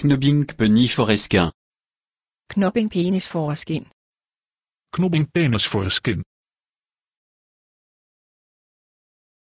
Knobbingpenny-Foreskin. Knobbingpenis-Foreskin. penis foreskin